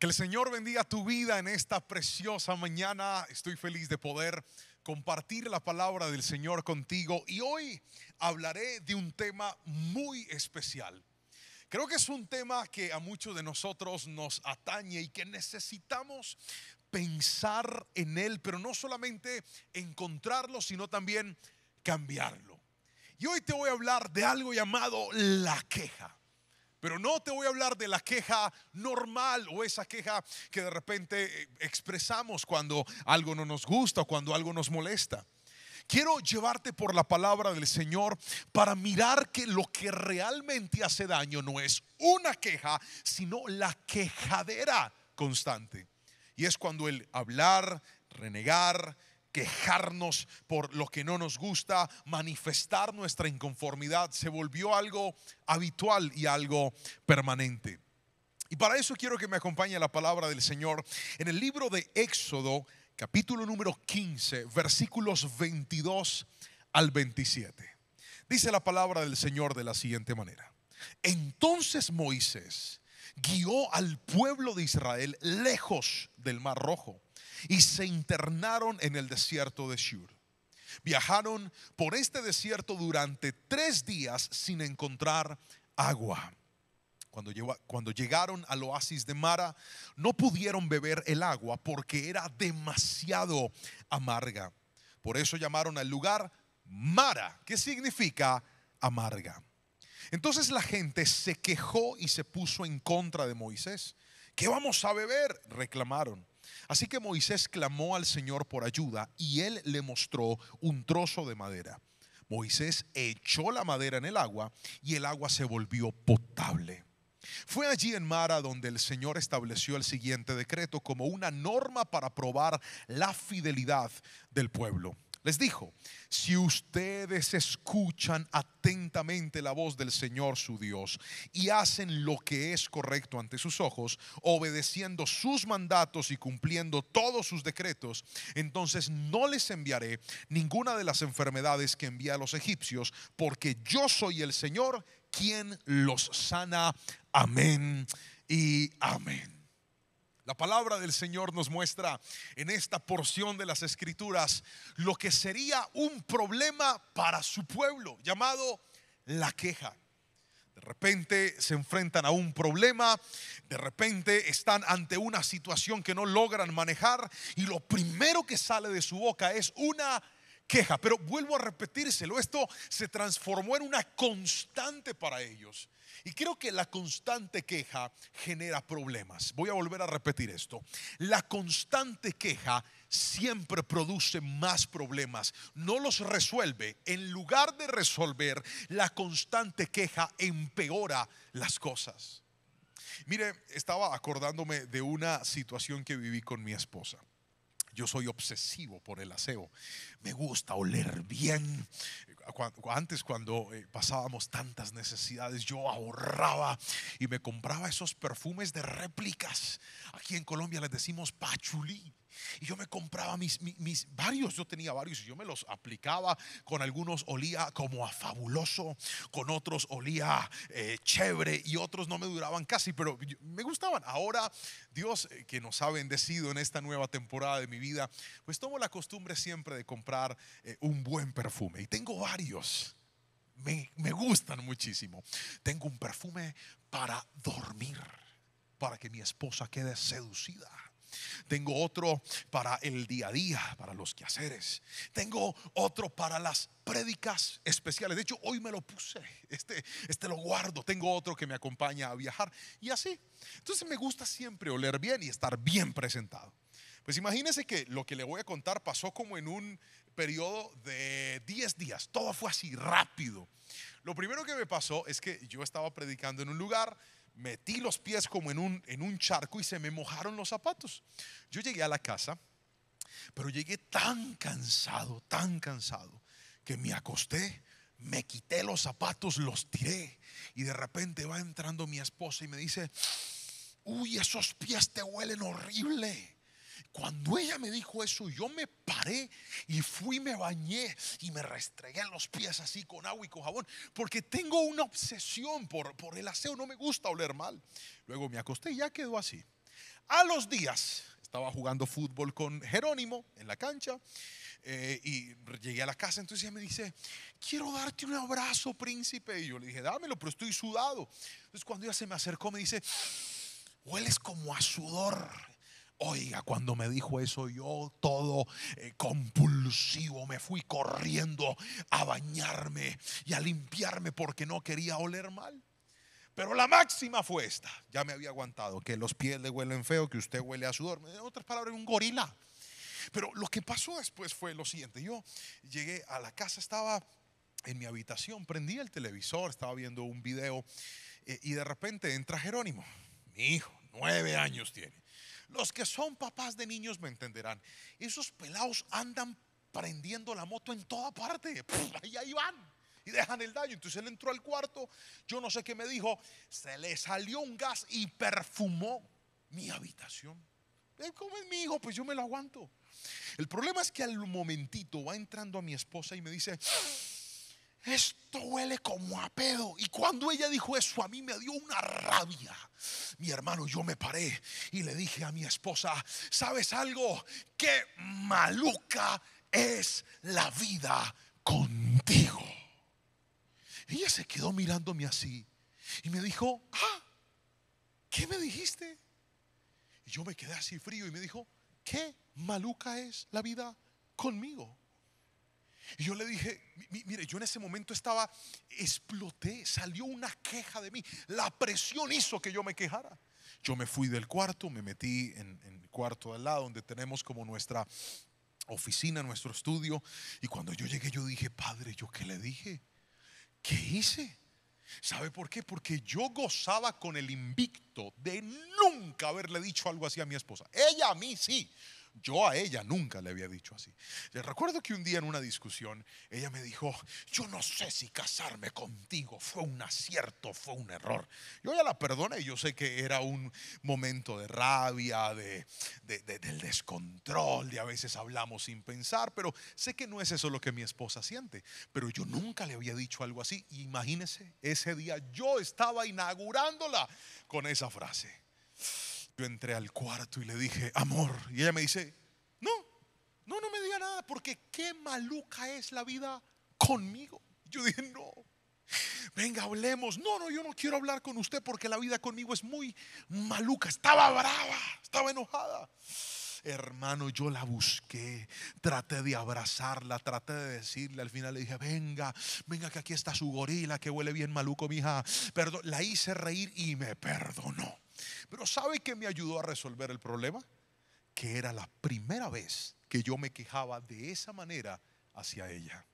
Que el Señor bendiga tu vida en esta preciosa mañana. Estoy feliz de poder compartir la palabra del Señor contigo y hoy hablaré de un tema muy especial. Creo que es un tema que a muchos de nosotros nos atañe y que necesitamos pensar en él, pero no solamente encontrarlo, sino también cambiarlo. Y hoy te voy a hablar de algo llamado la queja. Pero no te voy a hablar de la queja normal o esa queja que de repente eh, expresamos cuando algo no nos gusta o cuando algo nos molesta. Quiero llevarte por la palabra del Señor para mirar que lo que realmente hace daño no es una queja, sino la quejadera constante. Y es cuando el hablar, renegar, quejarnos por lo que no nos gusta, manifestar nuestra inconformidad, se volvió algo habitual y algo permanente. Y para eso quiero que me acompañe la palabra del Señor en el libro de Éxodo, capítulo número 15, versículos 22 al 27. Dice la palabra del Señor de la siguiente manera. Entonces Moisés guió al pueblo de Israel lejos del mar rojo y se internaron en el desierto de Shur. Viajaron por este desierto durante tres días sin encontrar agua. Cuando, cuando, llegaron al oasis de Mara, no pudieron beber el agua porque era demasiado amarga. Por eso llamaron al lugar Mara, que significa amarga. Entonces la gente se quejó y se puso en contra de Moisés. ¿Qué vamos a beber? reclamaron. Así que Moisés clamó al Señor por ayuda y él le mostró un trozo de madera. Moisés echó la madera en el agua y el agua se volvió potable. Fue allí en Mara donde el Señor estableció el siguiente decreto como una norma para probar la fidelidad del pueblo. Les dijo, si ustedes escuchan atentamente la voz del Señor su Dios y hacen lo que es correcto ante sus ojos, obedeciendo sus mandatos y cumpliendo todos sus decretos, entonces no les enviaré ninguna de las enfermedades que envía a los egipcios, porque yo soy el Señor quien los sana. Amén y amén. La palabra del Señor nos muestra en esta porción de las Escrituras lo que sería un problema para su pueblo, llamado la queja. De repente se enfrentan a un problema, de repente están ante una situación que no logran manejar y lo primero que sale de su boca es una queja. Pero vuelvo a repetírselo, esto se transformó en una constante para ellos. Y creo que la constante queja genera problemas. Voy a volver a repetir esto. La constante queja siempre produce más problemas. No los resuelve. En lugar de resolver, la constante queja empeora las cosas. Mire, estaba acordándome de una situación que viví con mi esposa. Yo soy obsesivo por el aseo me gusta oler bien. Antes cuando eh, pasábamos tantas necesidades, yo ahorraba y me compraba esos perfumes de réplicas. Aquí en Colombia les decimos pachulí. Y yo me compraba mis, mis, varios, yo tenía varios y yo me los aplicaba. Con algunos olía como a fabuloso, con otros olía eh, chévere y otros no me duraban casi, pero me gustaban. Ahora Dios, eh, que nos ha bendecido en esta nueva temporada de mi vida, pues tomo la costumbre siempre de comprar eh, un buen perfume. Y tengo varios. Me, me gustan muchísimo. Tengo un perfume para dormir, para que mi esposa quede seducida. Tengo otro para el día a día, para los quehaceres. Tengo otro para las prédicas especiales. De hecho, hoy me lo puse. Este, este lo guardo. Tengo otro que me acompaña a viajar. Y así. Entonces me gusta siempre oler bien y estar bien presentado. Pues imagínense que lo que le voy a contar pasó como en un periodo de 10 días. Todo fue así rápido. Lo primero que me pasó es que yo estaba predicando en un lugar, metí los pies como en un, en un charco y se me mojaron los zapatos. Yo llegué a la casa, pero llegué tan cansado, tan cansado, que me acosté, me quité los zapatos, los tiré y de repente va entrando mi esposa y me dice, uy, esos pies te huelen horrible. Cuando ella me dijo eso, yo me paré y fui, me bañé y me restregué los pies así con agua y con jabón, porque tengo una obsesión por, por el aseo, no me gusta oler mal. Luego me acosté y ya quedó así. A los días, estaba jugando fútbol con Jerónimo en la cancha eh, y llegué a la casa, entonces ella me dice, quiero darte un abrazo, príncipe. Y yo le dije, dámelo, pero estoy sudado. Entonces cuando ella se me acercó, me dice, hueles como a sudor. Oiga, cuando me dijo eso, yo todo eh, compulsivo me fui corriendo a bañarme y a limpiarme porque no quería oler mal. Pero la máxima fue esta. Ya me había aguantado, que los pies le huelen feo, que usted huele a sudor. En otras palabras, un gorila. Pero lo que pasó después fue lo siguiente. Yo llegué a la casa, estaba en mi habitación, prendí el televisor, estaba viendo un video eh, y de repente entra Jerónimo, mi hijo, nueve años tiene. Los que son papás de niños me entenderán. Esos pelados andan prendiendo la moto en toda parte. Y ahí van. Y dejan el daño. Entonces él entró al cuarto. Yo no sé qué me dijo. Se le salió un gas y perfumó mi habitación. Eh, ¿Cómo es mi hijo? Pues yo me lo aguanto. El problema es que al momentito va entrando a mi esposa y me dice esto huele como a pedo. Y cuando ella dijo eso, a mí me dio una rabia. Mi hermano, yo me paré y le dije a mi esposa, ¿sabes algo? Qué maluca es la vida contigo. Ella se quedó mirándome así y me dijo, ah, ¿qué me dijiste? Y yo me quedé así frío y me dijo, qué maluca es la vida conmigo. Y yo le dije, mire, yo en ese momento estaba, exploté, salió una queja de mí. La presión hizo que yo me quejara. Yo me fui del cuarto, me metí en, el cuarto de al lado, donde tenemos como nuestra oficina, nuestro estudio. Y cuando yo llegué, yo dije, Padre, ¿yo qué le dije? ¿Qué hice? ¿Sabe por qué? Porque yo gozaba con el invicto de nunca haberle dicho algo así a mi esposa. Ella a mí sí, yo a ella nunca le había dicho así. Recuerdo que un día en una discusión, ella me dijo, yo no sé si casarme contigo fue un acierto, fue un error. Yo ya la perdoné, yo sé que era un momento de rabia, del descontrol, de a veces hablamos sin pensar, pero sé que no es eso lo que mi esposa siente. Pero yo nunca le había dicho algo así. Imagínese, ese día yo estaba inaugurándola con esa frase. Yo entré al cuarto y le dije, amor. Y ella me dice, no, no, no me diga nada, porque qué maluca es la vida conmigo. Yo dije, no, venga, hablemos. No, no, yo no quiero hablar con usted porque la vida conmigo es muy maluca. Estaba brava, estaba enojada. Hermano, yo la busqué, traté de abrazarla, traté de decirle, al final le dije, venga, venga que aquí está su gorila que huele bien maluco, mija. Perdón, la hice reír y me perdonó. Pero ¿sabe qué me ayudó a resolver el problema? Que era la primera vez que yo me quejaba de esa manera hacia ella.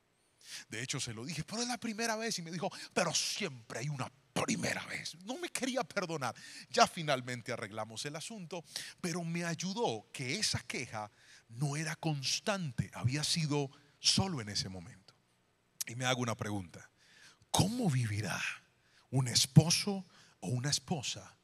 De hecho, se lo dije, pero es la primera vez. Y me dijo, pero siempre hay una primera vez. No me quería perdonar. Ya finalmente arreglamos el asunto, pero me ayudó que esa queja no era constante, había sido solo en ese momento. Y me hago una pregunta. ¿Cómo vivirá un esposo o una esposa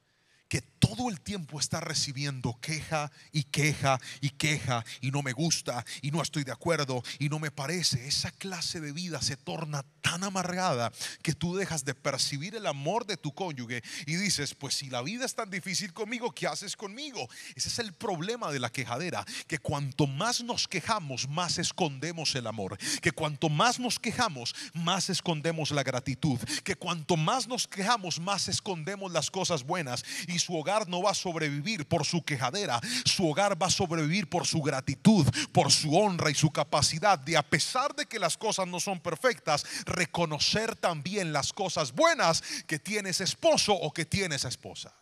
get todo el tiempo está recibiendo queja y queja y queja y no me gusta y no estoy de acuerdo y no me parece, esa clase de vida se torna tan amargada que tú dejas de percibir el amor de tu cónyuge y dices, pues si la vida es tan difícil conmigo, ¿qué haces conmigo? Ese es el problema de la quejadera, que cuanto más nos quejamos, más escondemos el amor, que cuanto más nos quejamos, más escondemos la gratitud, que cuanto más nos quejamos, más escondemos las cosas buenas y su hogar no va a sobrevivir por su quejadera, su hogar va a sobrevivir por su gratitud, por su honra y su capacidad de, a pesar de que las cosas no son perfectas, reconocer también las cosas buenas que tienes esposo o que tiene esa esposa.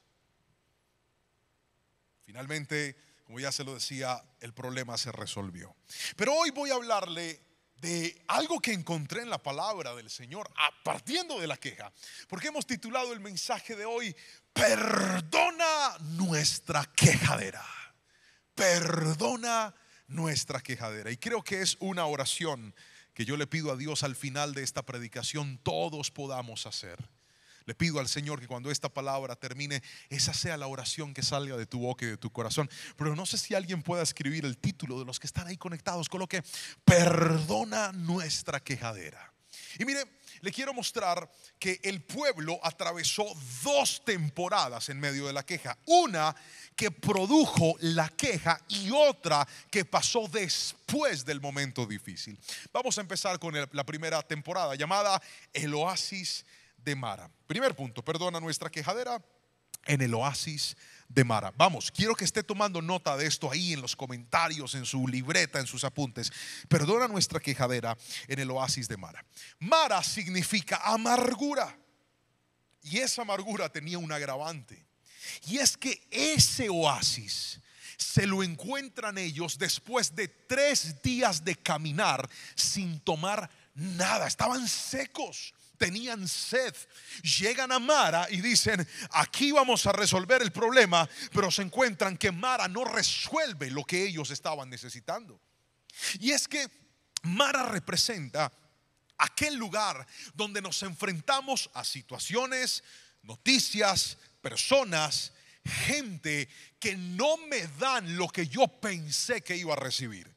Finalmente, como ya se lo decía, el problema se resolvió. Pero hoy voy a hablarle de algo que encontré en la palabra del Señor, a partiendo de la queja, porque hemos titulado el mensaje de hoy, perdona nuestra quejadera, perdona nuestra quejadera. Y creo que es una oración que yo le pido a Dios al final de esta predicación todos podamos hacer. Le pido al Señor que cuando esta palabra termine, esa sea la oración que salga de tu boca y de tu corazón. Pero no sé si alguien pueda escribir el título de los que están ahí conectados. con lo que perdona nuestra quejadera. Y mire, le quiero mostrar que el pueblo atravesó dos temporadas en medio de la queja. Una que produjo la queja y otra que pasó después del momento difícil. Vamos a empezar con la primera temporada llamada El Oasis de Mara. Primer punto, perdona nuestra quejadera en el oasis de Mara. Vamos, quiero que esté tomando nota de esto ahí en los comentarios, en su libreta, en sus apuntes. Perdona nuestra quejadera en el oasis de Mara. Mara significa amargura. Y esa amargura tenía un agravante. Y es que ese oasis se lo encuentran ellos después de tres días de caminar sin tomar nada. Estaban secos tenían sed. Llegan a Mara y dicen, aquí vamos a resolver el problema, pero se encuentran que Mara no resuelve lo que ellos estaban necesitando. Y es que Mara representa aquel lugar donde nos enfrentamos a situaciones, noticias, personas, gente que no me dan lo que yo pensé que iba a recibir,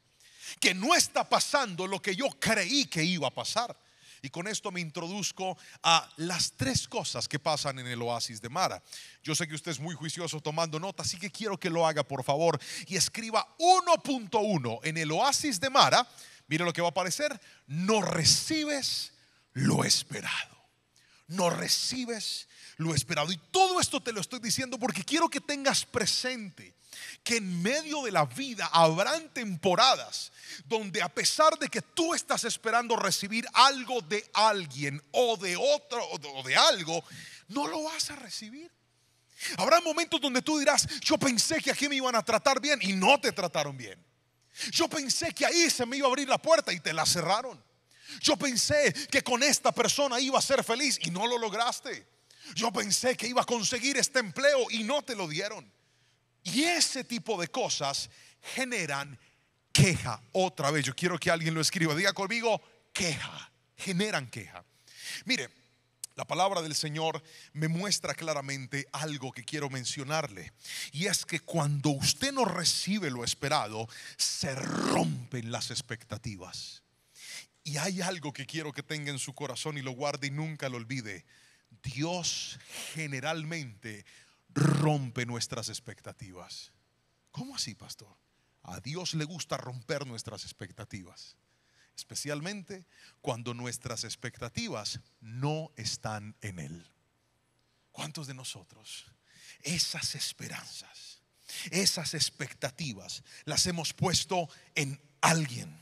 que no está pasando lo que yo creí que iba a pasar. Y con esto me introduzco a las tres cosas que pasan en el oasis de Mara. Yo sé que usted es muy juicioso tomando nota, así que quiero que lo haga, por favor, y escriba 1.1 en el oasis de Mara. Mire lo que va a aparecer. No recibes lo esperado. No recibes lo esperado. Y todo esto te lo estoy diciendo porque quiero que tengas presente que en medio de la vida habrán temporadas donde a pesar de que tú estás esperando recibir algo de alguien o de otro o de algo, no lo vas a recibir. Habrá momentos donde tú dirás, yo pensé que aquí me iban a tratar bien y no te trataron bien. Yo pensé que ahí se me iba a abrir la puerta y te la cerraron. Yo pensé que con esta persona iba a ser feliz y no lo lograste. Yo pensé que iba a conseguir este empleo y no te lo dieron. Y ese tipo de cosas generan queja. Otra vez, yo quiero que alguien lo escriba. Diga conmigo, queja. Generan queja. Mire, la palabra del Señor me muestra claramente algo que quiero mencionarle. Y es que cuando usted no recibe lo esperado, se rompen las expectativas. Y hay algo que quiero que tenga en su corazón y lo guarde y nunca lo olvide. Dios generalmente rompe nuestras expectativas. ¿Cómo así, pastor? A Dios le gusta romper nuestras expectativas, especialmente cuando nuestras expectativas no están en Él. ¿Cuántos de nosotros esas esperanzas, esas expectativas las hemos puesto en alguien,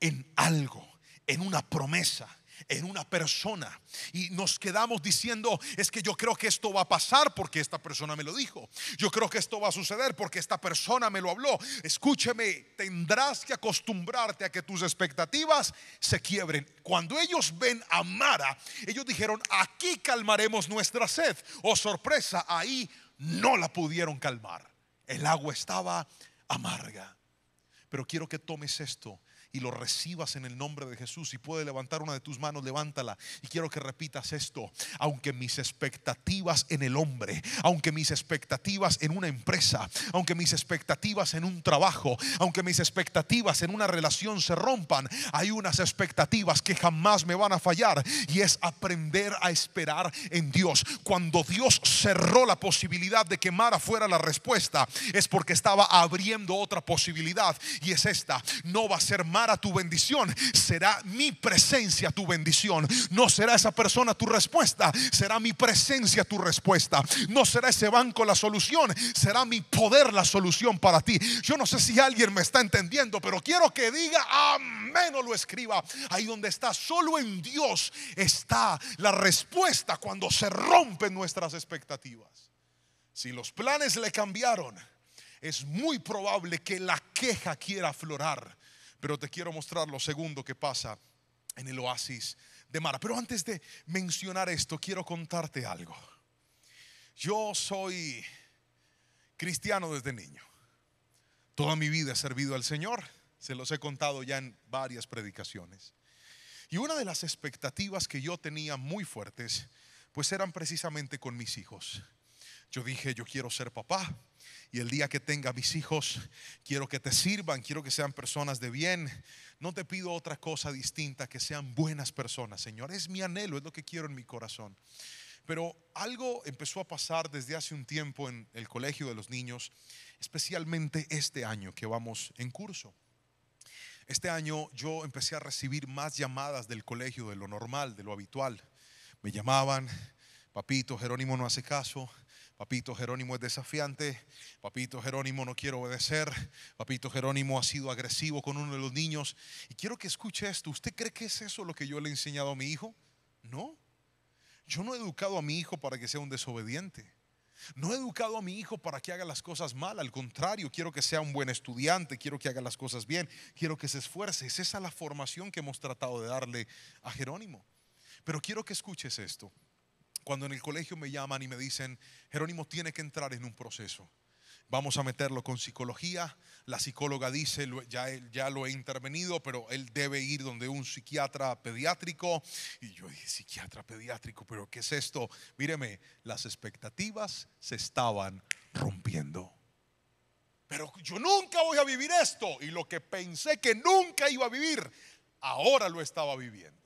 en algo, en una promesa, en una persona. Y nos quedamos diciendo, es que yo creo que esto va a pasar porque esta persona me lo dijo. Yo creo que esto va a suceder porque esta persona me lo habló. Escúcheme, tendrás que acostumbrarte a que tus expectativas se quiebren. Cuando ellos ven a Mara, ellos dijeron, aquí calmaremos nuestra sed. O oh, sorpresa, ahí no la pudieron calmar. El agua estaba amarga. Pero quiero que tomes esto y lo recibas en el nombre de Jesús. Si puede levantar una de tus manos, levántala. Y quiero que repitas esto. Aunque mis expectativas en el hombre, aunque mis expectativas en una empresa, aunque mis expectativas en un trabajo, aunque mis expectativas en una relación se rompan, hay unas expectativas que jamás me van a fallar. Y es aprender a esperar en Dios. Cuando Dios cerró la posibilidad de que Mara fuera la respuesta, es porque estaba abriendo otra posibilidad. Y es esta. No va a ser más a tu bendición, será mi presencia tu bendición. No será esa persona tu respuesta, será mi presencia tu respuesta. No será ese banco la solución, será mi poder la solución para ti. Yo no sé si alguien me está entendiendo, pero quiero que diga amén o lo escriba. Ahí donde está, solo en Dios está la respuesta cuando se rompen nuestras expectativas. Si los planes le cambiaron, es muy probable que la queja quiera aflorar pero te quiero mostrar lo segundo que pasa en el oasis de Mara. Pero antes de mencionar esto, quiero contarte algo. Yo soy cristiano desde niño. Toda mi vida he servido al Señor. Se los he contado ya en varias predicaciones. Y una de las expectativas que yo tenía muy fuertes, pues eran precisamente con mis hijos. Yo dije, yo quiero ser papá. Y el día que tenga mis hijos, quiero que te sirvan, quiero que sean personas de bien. No te pido otra cosa distinta, que sean buenas personas, Señor. Es mi anhelo, es lo que quiero en mi corazón. Pero algo empezó a pasar desde hace un tiempo en el colegio de los niños, especialmente este año que vamos en curso. Este año yo empecé a recibir más llamadas del colegio de lo normal, de lo habitual. Me llamaban, papito, Jerónimo no hace caso, Papito Jerónimo es desafiante, papito Jerónimo no quiere obedecer, papito Jerónimo ha sido agresivo con uno de los niños. Y quiero que escuche esto, ¿usted cree que es eso lo que yo le he enseñado a mi hijo? No, yo no he educado a mi hijo para que sea un desobediente. No he educado a mi hijo para que haga las cosas mal, al contrario, quiero que sea un buen estudiante, quiero que haga las cosas bien, quiero que se esfuerce. Es esa la formación que hemos tratado de darle a Jerónimo. Pero quiero que escuches esto cuando en el colegio me llaman y me dicen, Jerónimo tiene que entrar en un proceso. Vamos a meterlo con psicología. La psicóloga dice, ya, ya lo he intervenido, pero él debe ir donde un psiquiatra pediátrico. Y yo dije, psiquiatra pediátrico, pero ¿qué es esto? Míreme, las expectativas se estaban rompiendo. Pero yo nunca voy a vivir esto. Y lo que pensé que nunca iba a vivir, ahora lo estaba viviendo.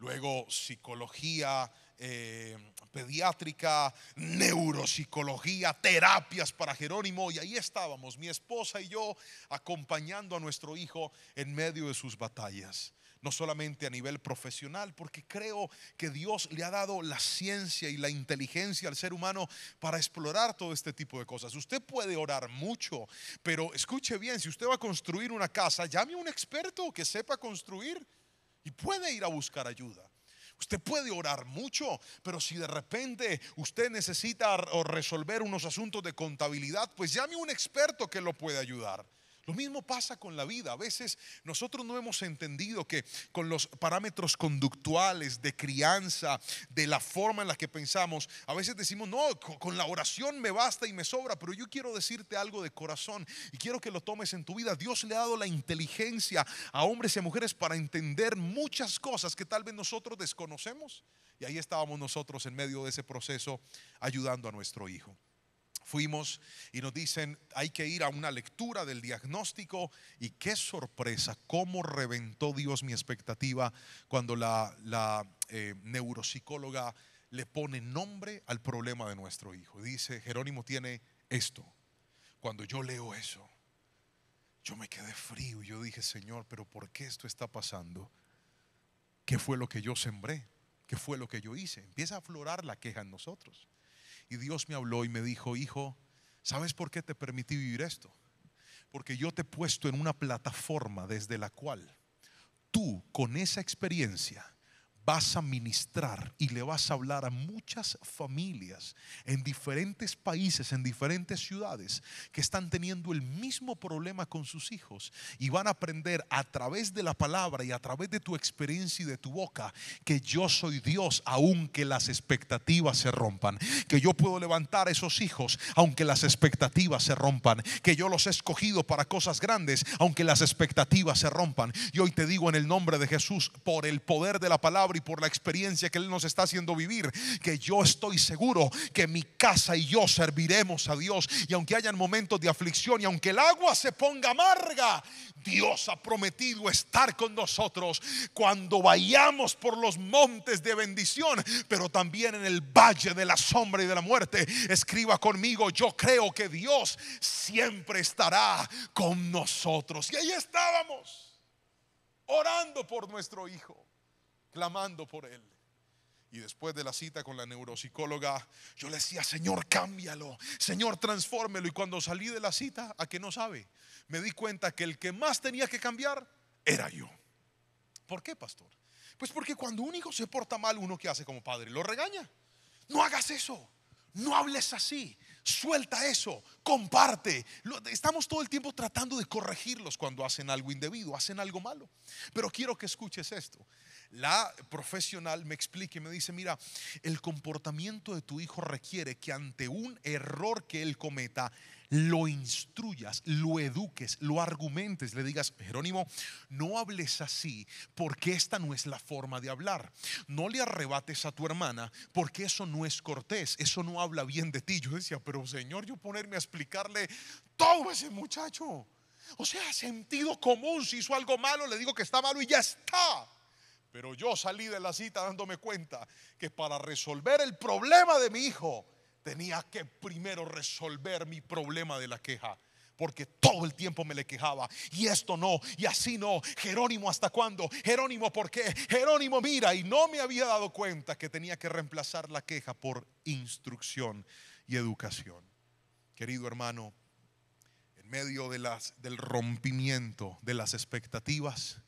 Luego psicología, eh, pediátrica, neuropsicología, terapias para Jerónimo. Y ahí estábamos, mi esposa y yo, acompañando a nuestro hijo en medio de sus batallas. No solamente a nivel profesional, porque creo que Dios le ha dado la ciencia y la inteligencia al ser humano para explorar todo este tipo de cosas. Usted puede orar mucho, pero escuche bien, si usted va a construir una casa, llame a un experto que sepa construir y puede ir a buscar ayuda. Usted puede orar mucho, pero si de repente usted necesita resolver unos asuntos de contabilidad, pues llame a un experto que lo puede ayudar. Lo mismo pasa con la vida. A veces nosotros no hemos entendido que con los parámetros conductuales de crianza, de la forma en la que pensamos, a veces decimos, no, con la oración me basta y me sobra, pero yo quiero decirte algo de corazón y quiero que lo tomes en tu vida. Dios le ha dado la inteligencia a hombres y a mujeres para entender muchas cosas que tal vez nosotros desconocemos. Y ahí estábamos nosotros en medio de ese proceso ayudando a nuestro hijo. Fuimos y nos dicen, hay que ir a una lectura del diagnóstico y qué sorpresa, cómo reventó Dios mi expectativa cuando la, eh, neuropsicóloga le pone nombre al problema de nuestro hijo. Dice, Jerónimo tiene esto. Cuando yo leo eso, yo me quedé frío yo dije, Señor, pero ¿por qué esto está pasando? ¿Qué fue lo que yo sembré? ¿Qué fue lo que yo hice? Empieza a aflorar la queja en nosotros. Y Dios me habló y me dijo, hijo, ¿sabes por qué te permití vivir esto? Porque yo te he puesto en una plataforma desde la cual tú con esa experiencia vas a ministrar y le vas a hablar a muchas familias en diferentes países, en diferentes ciudades, que están teniendo el mismo problema con sus hijos y van a aprender a través de la palabra y a través de tu experiencia y de tu boca que yo soy Dios, aunque las expectativas se rompan, que yo puedo levantar esos hijos, aunque las expectativas se rompan, que yo los he escogido para cosas grandes, aunque las expectativas se rompan. Y hoy te digo en el nombre de Jesús, por el poder de la palabra, y por la experiencia que Él nos está haciendo vivir, que yo estoy seguro que mi casa y yo serviremos a Dios. Y aunque hayan momentos de aflicción y aunque el agua se ponga amarga, Dios ha prometido estar con nosotros cuando vayamos por los montes de bendición, pero también en el valle de la sombra y de la muerte. Escriba conmigo, yo creo que Dios siempre estará con nosotros. Y ahí estábamos, orando por nuestro Hijo clamando por él. Y después de la cita con la neuropsicóloga, yo le decía, Señor, cámbialo, Señor, transfórmelo. Y cuando salí de la cita, a que no sabe, me di cuenta que el que más tenía que cambiar era yo. ¿Por qué, pastor? Pues porque cuando un hijo se porta mal, uno que hace como padre, lo regaña. No hagas eso, no hables así, Suelta eso, comparte. Estamos todo el tiempo tratando de corregirlos cuando hacen algo indebido, hacen algo malo. Pero quiero que escuches esto. La profesional me explica y me dice, mira, el comportamiento de tu hijo requiere que ante un error que él cometa, lo instruyas, lo eduques, lo argumentes, le digas, Jerónimo, no hables así porque esta no es la forma de hablar. No le arrebates a tu hermana porque eso no es cortés, eso no habla bien de ti. Yo decía, pero Señor, yo ponerme a explicarle todo a ese muchacho. O sea, sentido común, si hizo algo malo, le digo que está malo y ya está. Pero yo salí de la cita dándome cuenta que para resolver el problema de mi hijo, tenía que primero resolver mi problema de la queja porque todo el tiempo me le quejaba. Y esto no, y así no. Jerónimo, ¿hasta cuándo? Jerónimo, ¿por qué? Jerónimo, mira, y no me había dado cuenta que tenía que reemplazar la queja por instrucción y educación. Querido hermano, en medio de las, del rompimiento de las expectativas,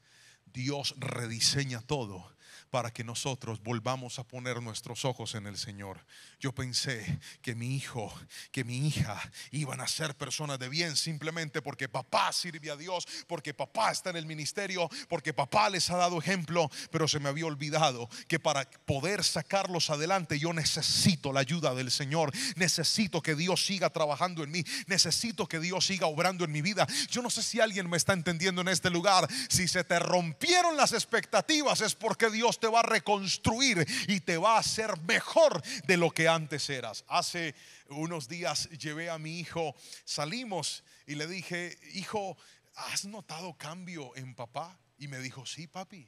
Dios rediseña todo para que nosotros volvamos a poner nuestros ojos en el Señor. Yo pensé que mi hijo, que mi hija iban a ser personas de bien simplemente porque papá sirve a Dios, porque papá está en el ministerio, porque papá les ha dado ejemplo, pero se me había olvidado que para poder sacarlos adelante yo necesito la ayuda del Señor, necesito que Dios siga trabajando en mí, necesito que Dios siga obrando en mi vida. Yo no sé si alguien me está entendiendo en este lugar, si se te rompieron las expectativas es porque Dios te va a reconstruir y te va a hacer mejor de lo que antes eras. Hace unos días llevé a mi hijo, salimos y le dije, hijo, ¿has notado cambio en papá? Y me dijo, sí, papi.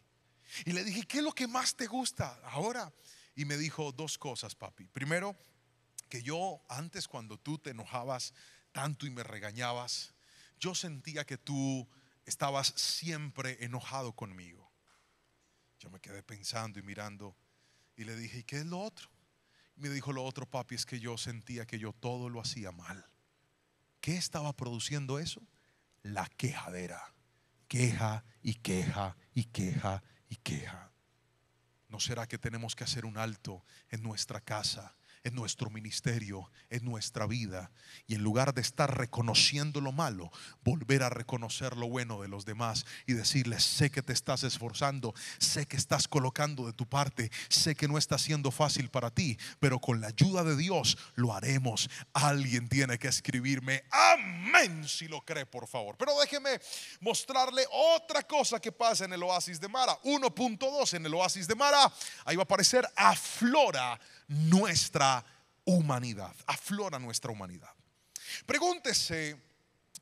Y le dije, ¿qué es lo que más te gusta ahora? Y me dijo dos cosas, papi. Primero, que yo antes cuando tú te enojabas tanto y me regañabas, yo sentía que tú estabas siempre enojado conmigo. Yo me quedé pensando y mirando y le dije, ¿y qué es lo otro? Y me dijo lo otro, papi, es que yo sentía que yo todo lo hacía mal. ¿Qué estaba produciendo eso? La quejadera. Queja y queja y queja y queja. ¿No será que tenemos que hacer un alto en nuestra casa en nuestro ministerio, en nuestra vida. Y en lugar de estar reconociendo lo malo, volver a reconocer lo bueno de los demás y decirles, sé que te estás esforzando, sé que estás colocando de tu parte, sé que no está siendo fácil para ti, pero con la ayuda de Dios lo haremos. Alguien tiene que escribirme, amén, si lo cree, por favor. Pero déjeme mostrarle otra cosa que pasa en el oasis de Mara. 1.2 en el oasis de Mara, ahí va a aparecer, aflora nuestra humanidad, aflora nuestra humanidad. Pregúntese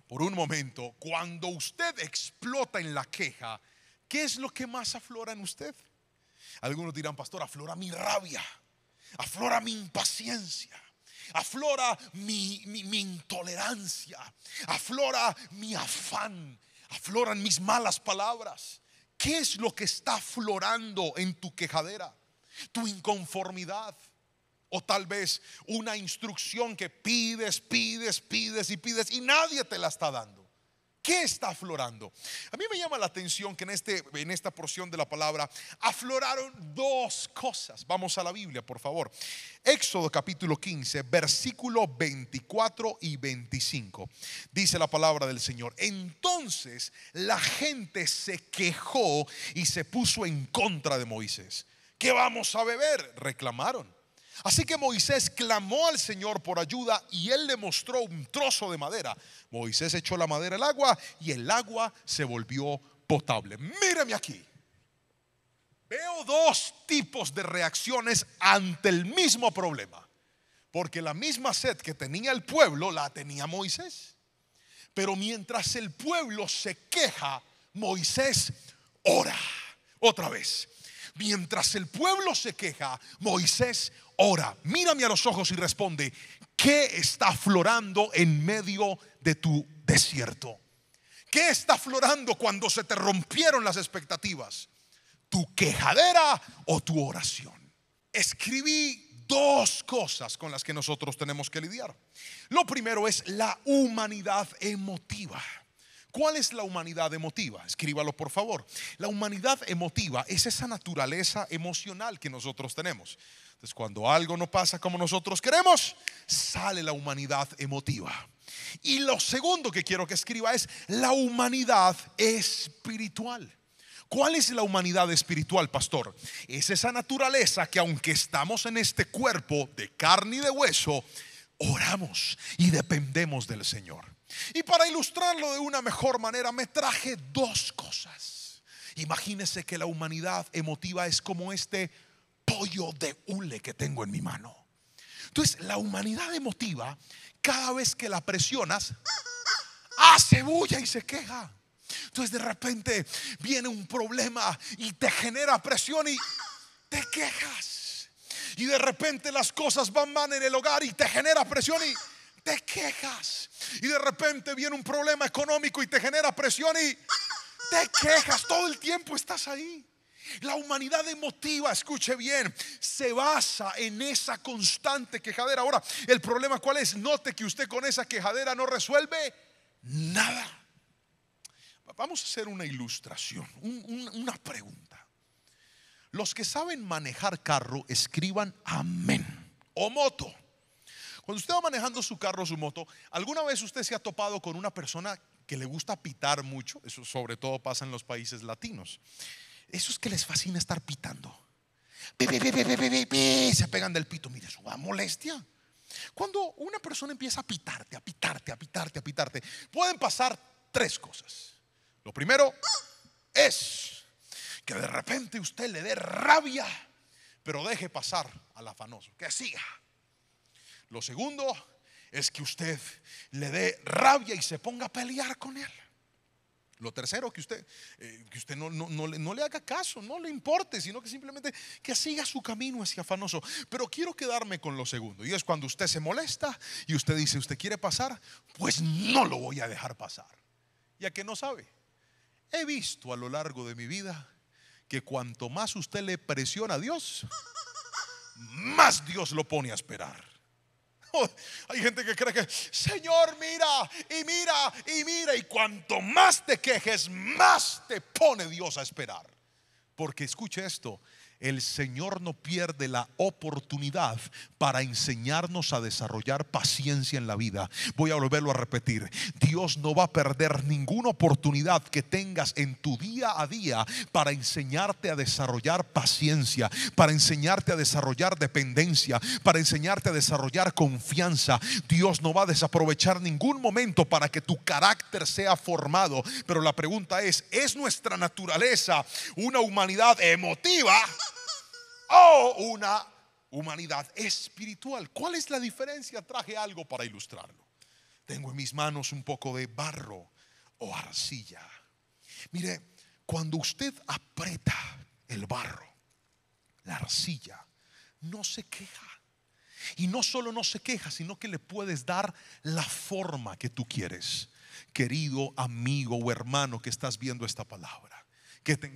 por un momento, cuando usted explota en la queja, ¿qué es lo que más aflora en usted? Algunos dirán, pastor, aflora mi rabia, aflora mi impaciencia aflora mi, intolerancia, aflora mi afán, afloran mis malas palabras. ¿Qué es lo que está aflorando en tu quejadera? Tu inconformidad, o tal vez una instrucción que pides, pides, pides y pides y nadie te la está dando. ¿Qué está aflorando? A mí me llama la atención que en, este, en esta porción de la palabra afloraron dos cosas. Vamos a la Biblia, por favor. Éxodo capítulo 15, versículo 24 y 25. Dice la palabra del Señor. Entonces la gente se quejó y se puso en contra de Moisés. ¿Qué vamos a beber? Reclamaron. Así que Moisés clamó al Señor por ayuda y él le mostró un trozo de madera. Moisés echó la madera al agua y el agua se volvió potable. Mírame aquí. Veo dos tipos de reacciones ante el mismo problema. Porque la misma sed que tenía el pueblo la tenía Moisés. Pero mientras el pueblo se queja, Moisés ora. Otra vez. Mientras el pueblo se queja, Moisés ora ora, mírame a los ojos y responde, ¿qué está aflorando en medio de tu desierto? ¿Qué está aflorando cuando se te rompieron las expectativas? ¿Tu quejadera o tu oración? Escribí dos cosas con las que nosotros tenemos que lidiar. Lo primero es la humanidad emotiva. ¿Cuál es la humanidad emotiva? Escríbalo por favor. La humanidad emotiva es esa naturaleza emocional que nosotros tenemos. Entonces, cuando algo no pasa como nosotros queremos, sale la humanidad emotiva. Y lo segundo que quiero que escriba es la humanidad espiritual. ¿Cuál es la humanidad espiritual, pastor? Es esa naturaleza que aunque estamos en este cuerpo de carne y de hueso, oramos y dependemos del Señor. Y para ilustrarlo de una mejor manera, me traje dos cosas. Imagínese que la humanidad emotiva es como este yo de hule que tengo en mi mano. Entonces, la humanidad emotiva, cada vez que la presionas, hace bulla y se queja. Entonces, de repente viene un problema y te genera presión y te quejas. Y de repente las cosas van mal en el hogar y te genera presión y te quejas. Y de repente viene un problema económico y te genera presión y te quejas. Todo el tiempo estás ahí. La humanidad emotiva, escuche bien, se basa en esa constante quejadera. Ahora, el problema cuál es? Note que usted con esa quejadera no resuelve nada. Vamos a hacer una ilustración, una pregunta. Los que saben manejar carro, escriban amén o moto. Cuando usted va manejando su carro o su moto, ¿alguna vez usted se ha topado con una persona que le gusta pitar mucho? Eso sobre todo pasa en los países latinos es que les fascina estar pitando. se pegan del pito. Mire, su molestia. Cuando una persona empieza a pitarte, a pitarte, a pitarte, a pitarte, pueden pasar tres cosas. Lo primero es que de repente usted le dé rabia, pero deje pasar al afanoso, que siga. Lo segundo es que usted le dé rabia y se ponga a pelear con él. Lo tercero, que usted, eh, que usted no, le haga caso, no le importe, sino que simplemente que siga su camino hacia afanoso. Pero quiero quedarme con lo segundo, y es cuando usted se molesta y usted dice, usted quiere pasar, pues no lo voy a dejar pasar, ya que no sabe. He visto a lo largo de mi vida que cuanto más usted le presiona a Dios, más Dios lo pone a esperar. hay gente que cree que, Señor, mira y mira y mira. Y cuanto más te quejes, más te pone Dios a esperar. Porque escucha esto, el Señor no pierde la oportunidad para enseñarnos a desarrollar paciencia en la vida. Voy a volverlo a repetir. Dios no va a perder ninguna oportunidad que tengas en tu día a día para enseñarte a desarrollar paciencia, para enseñarte a desarrollar dependencia, para enseñarte a desarrollar confianza. Dios no va a desaprovechar ningún momento para que tu carácter sea formado. Pero la pregunta es, ¿es nuestra naturaleza una humanidad emotiva? Oh, una humanidad espiritual. ¿Cuál es la diferencia? Traje algo para ilustrarlo. Tengo en mis manos un poco de barro o arcilla. Mire, cuando usted aprieta el barro, la arcilla, no se queja. Y no solo no se queja, sino que le puedes dar la forma que tú quieres. Querido amigo o hermano que estás viendo esta palabra, que te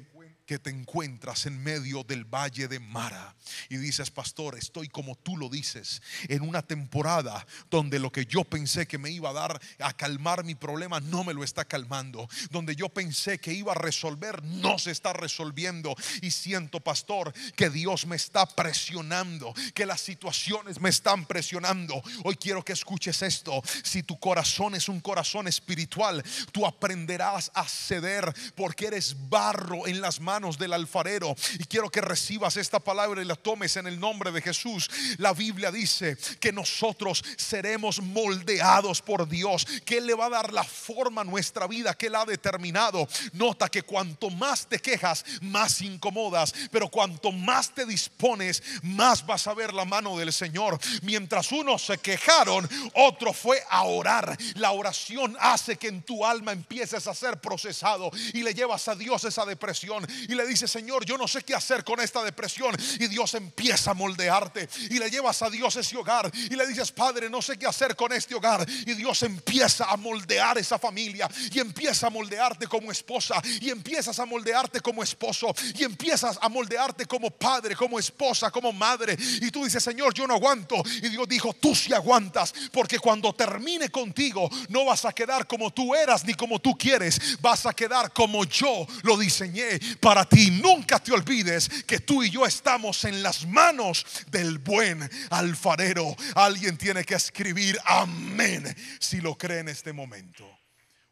que te encuentras en medio del valle de Mara. Y dices, pastor, estoy como tú lo dices, en una temporada donde lo que yo pensé que me iba a dar a calmar mi problema no me lo está calmando. Donde yo pensé que iba a resolver no se está resolviendo. Y siento, pastor, que Dios me está presionando, que las situaciones me están presionando. Hoy quiero que escuches esto. Si tu corazón es un corazón espiritual, tú aprenderás a ceder porque eres barro en las manos del alfarero. Y quiero que recibas esta palabra y la tomes en el nombre de Jesús. La Biblia dice que nosotros seremos moldeados por Dios, que Él le va a dar la forma a nuestra vida, que Él ha determinado. Nota que cuanto más te quejas, más incomodas, pero cuanto más te dispones, más vas a ver la mano del Señor. Mientras unos se quejaron, otro fue a orar. La oración hace que en tu alma empieces a ser procesado y le llevas a Dios esa depresión y le dice, Señor, yo no sé qué hacer con esta depresión. Y Dios empieza a moldearte y le llevas a Dios ese hogar y le dices, Padre, no sé qué hacer con este hogar. Y Dios empieza a moldear esa familia y empieza a moldearte como esposa y empiezas a moldearte como esposo y empiezas a moldearte como padre, como esposa, como madre. Y tú dices, Señor, yo no aguanto. Y Dios dijo, tú sí aguantas porque cuando termine contigo no vas a quedar como tú eras ni como tú quieres. Vas a quedar como yo lo diseñé para para ti. Nunca te olvides que tú y yo estamos en las manos del buen alfarero. Alguien tiene que escribir amén si lo cree en este momento.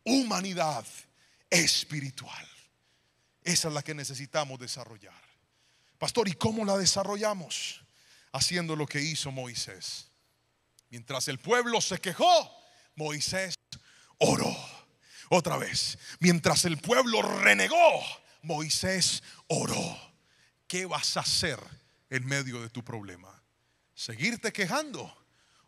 Humanidad espiritual. Esa es la que necesitamos desarrollar. Pastor, ¿y cómo la desarrollamos? Haciendo lo que hizo Moisés. Mientras el pueblo se quejó, Moisés oró. Otra vez, mientras el pueblo renegó, Moisés oró. ¿Qué vas a hacer en medio de tu problema? ¿Seguirte quejando?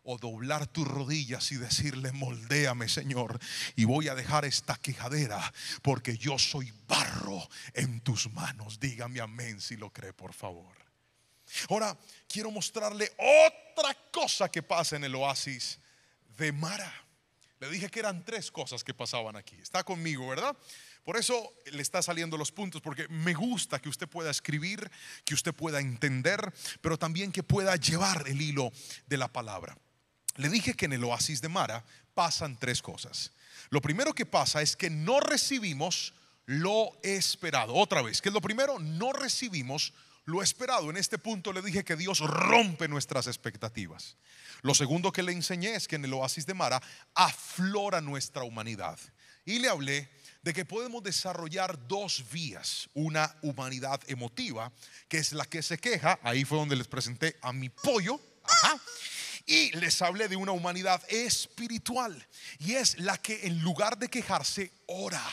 o doblar tus rodillas y decirle, moldéame Señor, y voy a dejar esta quejadera, porque yo soy barro en tus manos. Dígame amén si lo cree, por favor. Ahora, quiero mostrarle otra cosa que pasa en el oasis de Mara. Le dije que eran tres cosas que pasaban aquí. Está conmigo, ¿verdad? Por eso le está saliendo los puntos, porque me gusta que usted pueda escribir, que usted pueda entender, pero también que pueda llevar el hilo de la palabra. Le dije que en el oasis de Mara pasan tres cosas. Lo primero que pasa es que no recibimos lo esperado. Otra vez, que es lo primero, no recibimos lo esperado. En este punto le dije que Dios rompe nuestras expectativas. Lo segundo que le enseñé es que en el oasis de Mara aflora nuestra humanidad. Y le hablé de que podemos desarrollar dos vías. Una humanidad emotiva, que es la que se queja, ahí fue donde les presenté a mi pollo, y les hablé de una humanidad espiritual, y es la que en lugar de quejarse, ora,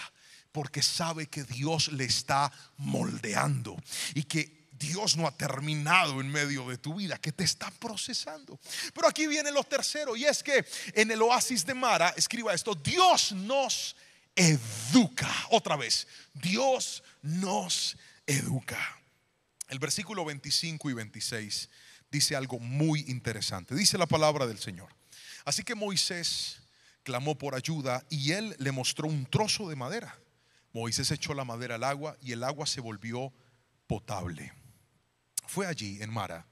porque sabe que Dios le está moldeando y que Dios no ha terminado en medio de tu vida, que te está procesando. Pero aquí viene lo tercero, y es que en el oasis de Mara, escriba esto, Dios nos educa. Otra vez, Dios nos educa. El versículo 25 y 26 dice algo muy interesante. Dice la palabra del Señor. Así que Moisés clamó por ayuda y él le mostró un trozo de madera. Moisés echó la madera al agua y el agua se volvió potable. Fue allí, en Mara,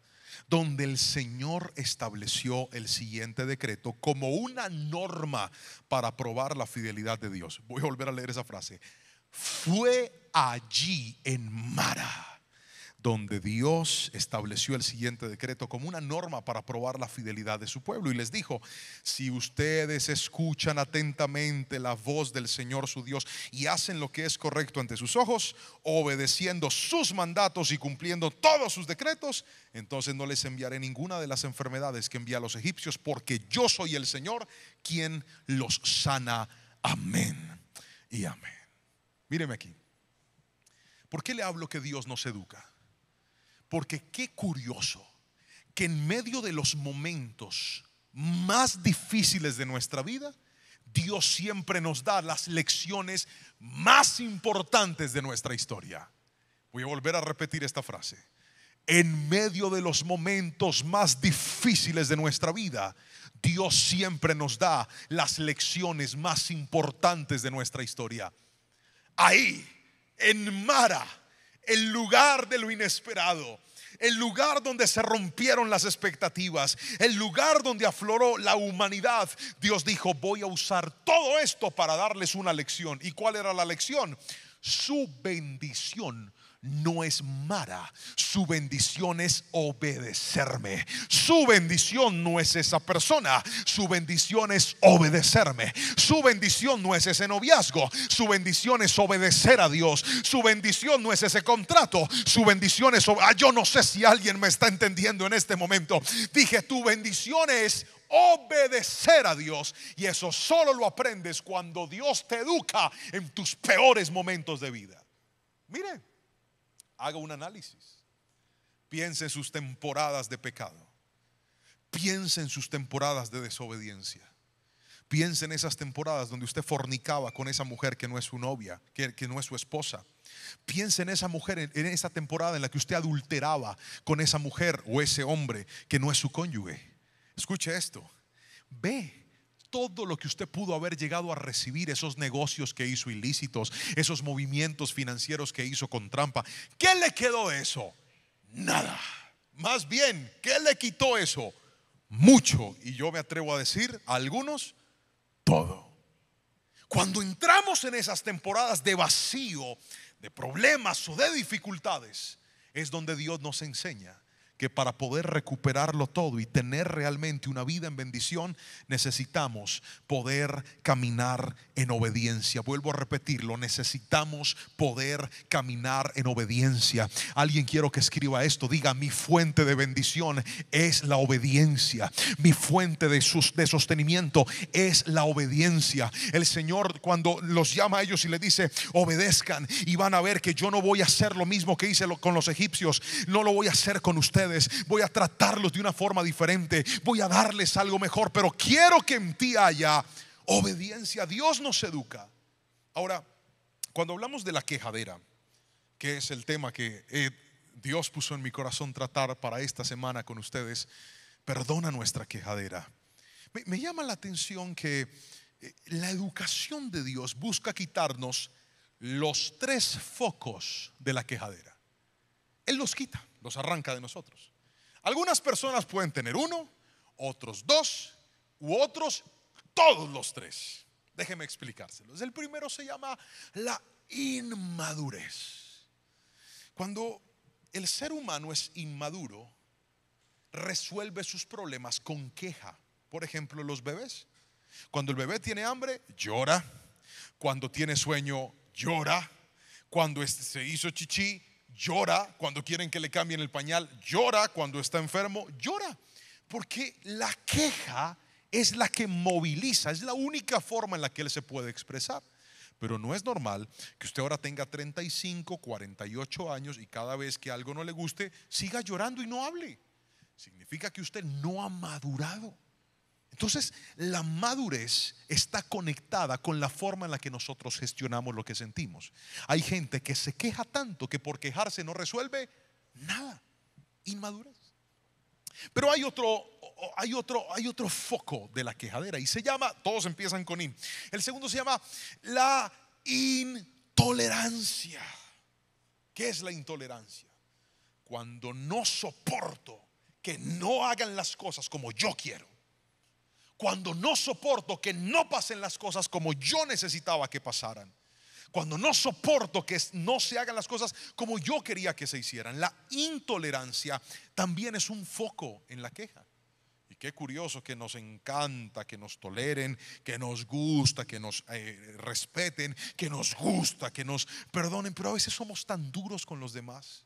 donde el Señor estableció el siguiente decreto como una norma para probar la fidelidad de Dios. Voy a volver a leer esa frase. Fue allí en Mara donde Dios estableció el siguiente decreto como una norma para probar la fidelidad de su pueblo. Y les dijo, si ustedes escuchan atentamente la voz del Señor su Dios y hacen lo que es correcto ante sus ojos, obedeciendo sus mandatos y cumpliendo todos sus decretos, entonces no les enviaré ninguna de las enfermedades que envía a los egipcios, porque yo soy el Señor quien los sana. Amén y amén. Míreme aquí. ¿Por qué le hablo que Dios nos educa? Porque qué curioso que en medio de los momentos más difíciles de nuestra vida, Dios siempre nos da las lecciones más importantes de nuestra historia. Voy a volver a repetir esta frase. En medio de los momentos más difíciles de nuestra vida, Dios siempre nos da las lecciones más importantes de nuestra historia. Ahí, en Mara, el lugar de lo inesperado, el lugar donde se rompieron las expectativas, el lugar donde afloró la humanidad, Dios dijo, voy a usar todo esto para darles una lección. ¿Y cuál era la lección? Su bendición no es Mara su bendición es obedecerme. Su bendición no es esa persona, su bendición es obedecerme. Su bendición no es ese noviazgo, su bendición es obedecer a Dios. Su bendición no es ese contrato, su bendición es... Ah, yo no sé si alguien me está entendiendo en este momento. Dije, tu bendición es obedecer a Dios. Y eso solo lo aprendes cuando Dios te educa en tus peores momentos de vida. Mire haga un análisis. Piense en sus temporadas de pecado. Piense en sus temporadas de desobediencia. Piense en esas temporadas donde usted fornicaba con esa mujer que no es su novia, que, que no es su esposa. Piense en esa mujer, en, en esa temporada en la que usted adulteraba con esa mujer o ese hombre que no es su cónyuge. Escuche esto. Ve todo lo que usted pudo haber llegado a recibir, esos negocios que hizo ilícitos, esos movimientos financieros que hizo con trampa. ¿Qué le quedó eso? Nada. Más bien, ¿qué le quitó eso? Mucho. Y yo me atrevo a decir a algunos, todo. Cuando entramos en esas temporadas de vacío, de problemas o de dificultades, es donde Dios nos enseña que para poder recuperarlo todo y tener realmente una vida en bendición, necesitamos poder caminar en obediencia. Vuelvo a repetirlo, necesitamos poder caminar en obediencia. Alguien quiero que escriba esto, diga, mi fuente de bendición es la obediencia, mi fuente de, de sostenimiento es la obediencia. El Señor cuando los llama a ellos y le dice, obedezcan y van a ver que yo no voy a hacer lo mismo que hice con los egipcios, no lo voy a hacer con ustedes voy a tratarlos de una forma diferente, voy a darles algo mejor, pero quiero que en ti haya obediencia. Dios nos educa. Ahora, cuando hablamos de la quejadera, que es el tema que eh, Dios puso en mi corazón tratar para esta semana con ustedes, perdona nuestra quejadera. Me, llama la atención que eh, la educación de Dios busca quitarnos los tres focos de la quejadera. Él los quita los arranca de nosotros. Algunas personas pueden tener uno, otros dos, u otros todos los tres. Déjeme explicárselos. El primero se llama la inmadurez. Cuando el ser humano es inmaduro, resuelve sus problemas con queja. Por ejemplo, los bebés. Cuando el bebé tiene hambre, llora. Cuando tiene sueño, llora. Cuando este se hizo chichi, llora cuando quieren que le cambien el pañal, llora cuando está enfermo, llora. Porque la queja es la que moviliza, es la única forma en la que él se puede expresar. Pero no es normal que usted ahora tenga 35, 48 años y cada vez que algo no le guste, siga llorando y no hable. Significa que usted no ha madurado. Entonces, la madurez está conectada con la forma en la que nosotros gestionamos lo que sentimos. Hay gente que se queja tanto que por quejarse no resuelve nada. Inmadurez. Pero hay otro, hay otro, hay otro foco de la quejadera y se llama, todos empiezan con in. El segundo se llama la intolerancia. ¿Qué es la intolerancia? Cuando no soporto que no hagan las cosas como yo quiero cuando no soporto que no pasen las cosas como yo necesitaba que pasaran. Cuando no soporto que no se hagan las cosas como yo quería que se hicieran. La intolerancia también es un foco en la queja. Y qué curioso que nos encanta, que nos toleren, que nos gusta, que nos eh, respeten, que nos gusta, que nos perdonen, pero a veces somos tan duros con los demás.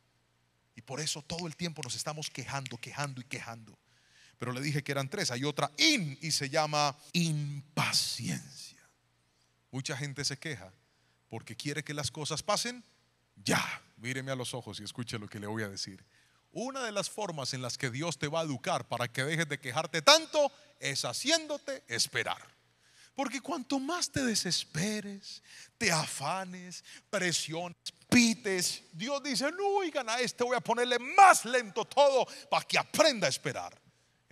Y por eso todo el tiempo nos estamos quejando, quejando y quejando pero le dije que eran tres. Hay otra in y se llama impaciencia. Mucha gente se queja porque quiere que las cosas pasen ya. Míreme a los ojos y escuche lo que le voy a decir. Una de las formas en las que Dios te va a educar para que dejes de quejarte tanto es haciéndote esperar. Porque cuanto más te desesperes, te afanes, presiones, pites, Dios dice, no, oigan a este voy a ponerle más lento todo para que aprenda a esperar.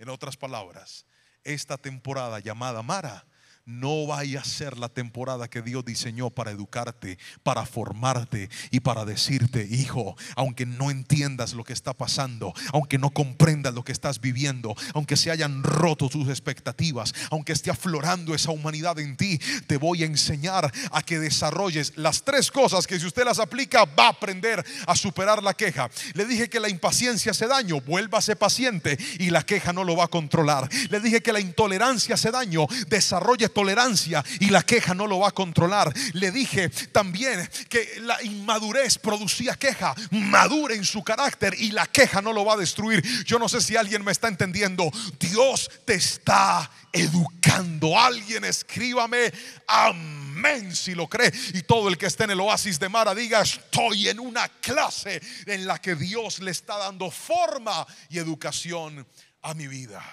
En otras palabras, esta temporada llamada Mara no vaya a ser la temporada que Dios diseñó para educarte, para formarte y para decirte, hijo, aunque no entiendas lo que está pasando, aunque no comprendas lo que estás viviendo, aunque se hayan roto tus expectativas, aunque esté aflorando esa humanidad en ti, te voy a enseñar a que desarrolles las tres cosas que si usted las aplica va a aprender a superar la queja. Le dije que la impaciencia hace daño, vuélvase paciente y la queja no lo va a controlar. Le dije que la intolerancia hace daño, desarrolle tolerancia y la queja no lo va a controlar. Le dije también que la inmadurez producía queja, madura en su carácter y la queja no lo va a destruir. Yo no sé si alguien me está entendiendo. Dios te está educando. Alguien escríbame, amén si lo cree. Y todo el que esté en el oasis de Mara diga, estoy en una clase en la que Dios le está dando forma y educación a mi vida.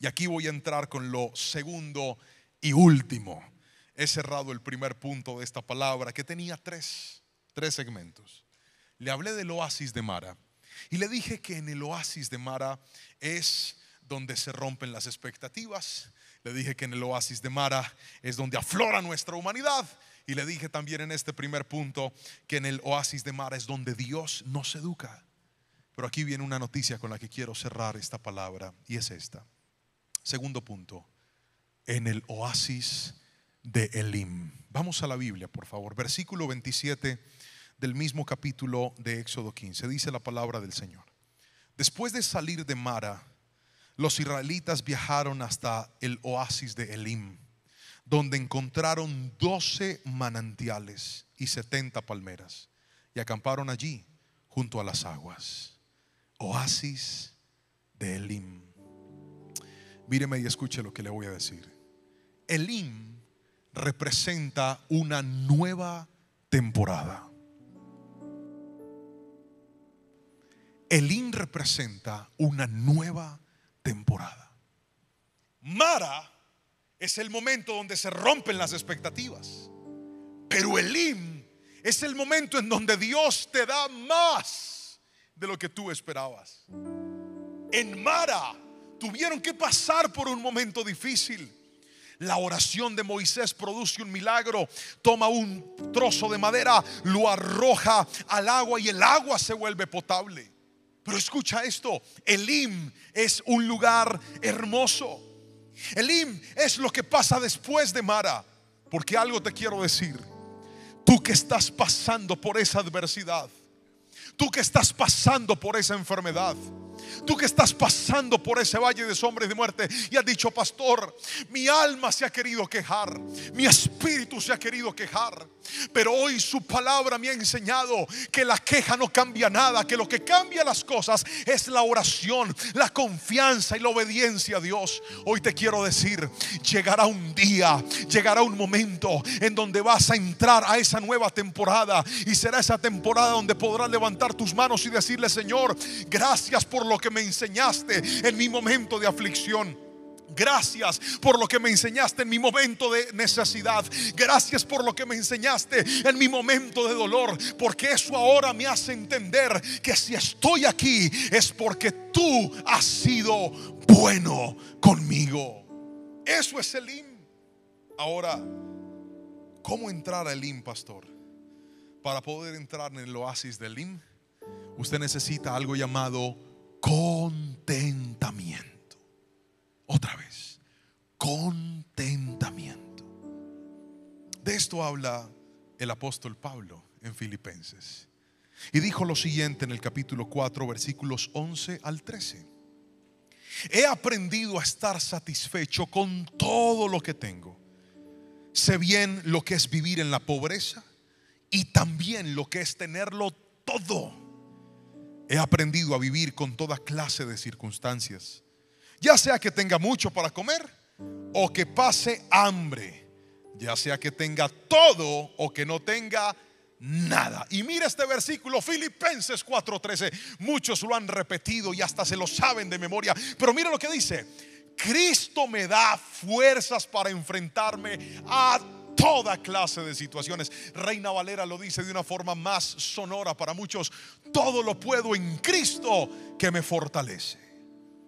Y aquí voy a entrar con lo segundo y último, he cerrado el primer punto de esta palabra que tenía tres, segmentos. Le hablé del oasis de Mara y le dije que en el oasis de Mara es donde se rompen las expectativas. Le dije que en el oasis de Mara es donde aflora nuestra humanidad. Y le dije también en este primer punto que en el oasis de Mara es donde Dios nos educa. Pero aquí viene una noticia con la que quiero cerrar esta palabra y es esta. Segundo punto, en el oasis de Elim. Vamos a la Biblia, por favor. Versículo 27 del mismo capítulo de Éxodo 15. Dice la palabra del Señor. Después de salir de Mara, los israelitas viajaron hasta el oasis de Elim, donde encontraron 12 manantiales y 70 palmeras, y acamparon allí junto a las aguas. Oasis de Elim. Míreme y escuche lo que le voy a decir. Elim representa una nueva temporada. Elim representa una nueva temporada. Mara es el momento donde se rompen las expectativas. Pero Elim es el momento en donde Dios te da más de lo que tú esperabas. En Mara tuvieron que pasar por un momento difícil la oración de Moisés produce un milagro. Toma un trozo de madera, lo arroja al agua y el agua se vuelve potable. Pero escucha esto, Elim es un lugar hermoso. Elim es lo que pasa después de Mara. Porque algo te quiero decir. Tú que estás pasando por esa adversidad, tú que estás pasando por esa enfermedad, Tú que estás pasando por ese valle de sombras y de muerte y has dicho, pastor, mi alma se ha querido quejar, mi espíritu se ha querido quejar, pero hoy su palabra me ha enseñado que la queja no cambia nada, que lo que cambia las cosas es la oración, la confianza y la obediencia a Dios. Hoy te quiero decir, llegará un día, llegará un momento en donde vas a entrar a esa nueva temporada y será esa temporada donde podrás levantar tus manos y decirle, Señor, gracias por lo que me enseñaste en mi momento de aflicción. Gracias por lo que me enseñaste en mi momento de necesidad. Gracias por lo que me enseñaste en mi momento de dolor. Porque eso ahora me hace entender que si estoy aquí es porque tú has sido bueno conmigo. Eso es el IM. Ahora, ¿cómo entrar al IM, pastor? Para poder entrar en el oasis del IM, usted necesita algo llamado contentamiento. Otra vez, contentamiento. De esto habla el apóstol Pablo en Filipenses. Y dijo lo siguiente en el capítulo 4, versículos 11 al 13. He aprendido a estar satisfecho con todo lo que tengo. Sé bien lo que es vivir en la pobreza y también lo que es tenerlo todo. He aprendido a vivir con toda clase de circunstancias. Ya sea que tenga mucho para comer o que pase hambre. Ya sea que tenga todo o que no tenga nada. Y mira este versículo, Filipenses 4:13. Muchos lo han repetido y hasta se lo saben de memoria. Pero mira lo que dice. Cristo me da fuerzas para enfrentarme a toda clase de situaciones. Reina Valera lo dice de una forma más sonora para muchos. Todo lo puedo en Cristo que me fortalece.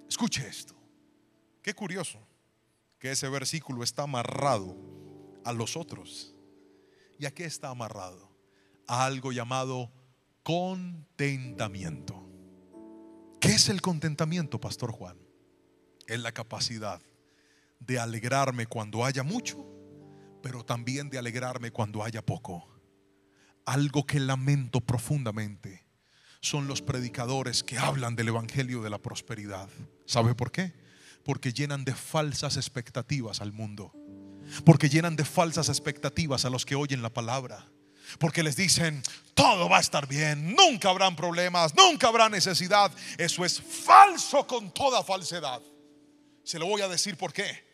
Escuche esto. Qué curioso que ese versículo está amarrado a los otros. ¿Y a qué está amarrado? A algo llamado contentamiento. ¿Qué es el contentamiento, Pastor Juan? Es la capacidad de alegrarme cuando haya mucho pero también de alegrarme cuando haya poco. Algo que lamento profundamente son los predicadores que hablan del Evangelio de la Prosperidad. ¿Sabe por qué? Porque llenan de falsas expectativas al mundo. Porque llenan de falsas expectativas a los que oyen la palabra. Porque les dicen, todo va a estar bien, nunca habrán problemas, nunca habrá necesidad. Eso es falso con toda falsedad. Se lo voy a decir por qué.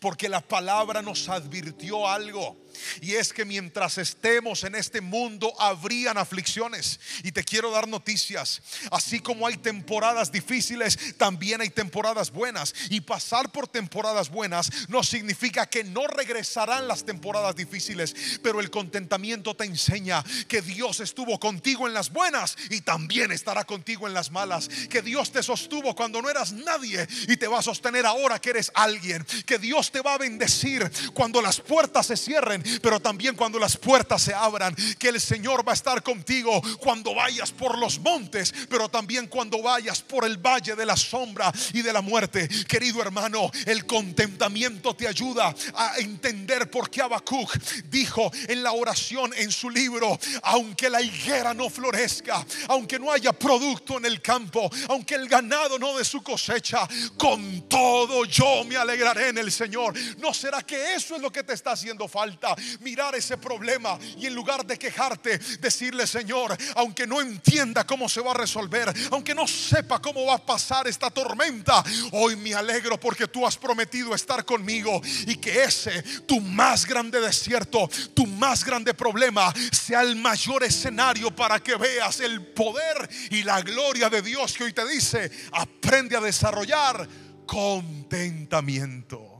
Porque la palabra nos advirtió algo. Y es que mientras estemos en este mundo habrían aflicciones. Y te quiero dar noticias. Así como hay temporadas difíciles, también hay temporadas buenas. Y pasar por temporadas buenas no significa que no regresarán las temporadas difíciles. Pero el contentamiento te enseña que Dios estuvo contigo en las buenas y también estará contigo en las malas. Que Dios te sostuvo cuando no eras nadie y te va a sostener ahora que eres alguien. Que Dios te va a bendecir cuando las puertas se cierren pero también cuando las puertas se abran, que el Señor va a estar contigo cuando vayas por los montes, pero también cuando vayas por el valle de la sombra y de la muerte. Querido hermano, el contentamiento te ayuda a entender por qué Habacuc dijo en la oración en su libro, aunque la higuera no florezca, aunque no haya producto en el campo, aunque el ganado no de su cosecha, con todo yo me alegraré en el Señor. ¿No será que eso es lo que te está haciendo falta? mirar ese problema y en lugar de quejarte, decirle, Señor, aunque no entienda cómo se va a resolver, aunque no sepa cómo va a pasar esta tormenta, hoy me alegro porque tú has prometido estar conmigo y que ese, tu más grande desierto, tu más grande problema, sea el mayor escenario para que veas el poder y la gloria de Dios que hoy te dice, aprende a desarrollar contentamiento.